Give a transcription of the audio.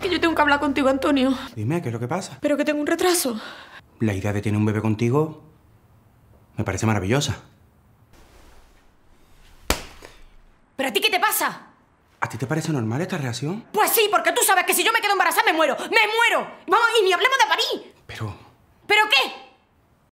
Que yo tengo que hablar contigo, Antonio. Dime, ¿qué es lo que pasa? Pero que tengo un retraso. La idea de tener un bebé contigo me parece maravillosa. ¿Pero a ti qué te pasa? ¿A ti te parece normal esta reacción? Pues sí, porque tú sabes que si yo me quedo embarazada me muero, me muero. Vamos, y ni hablemos de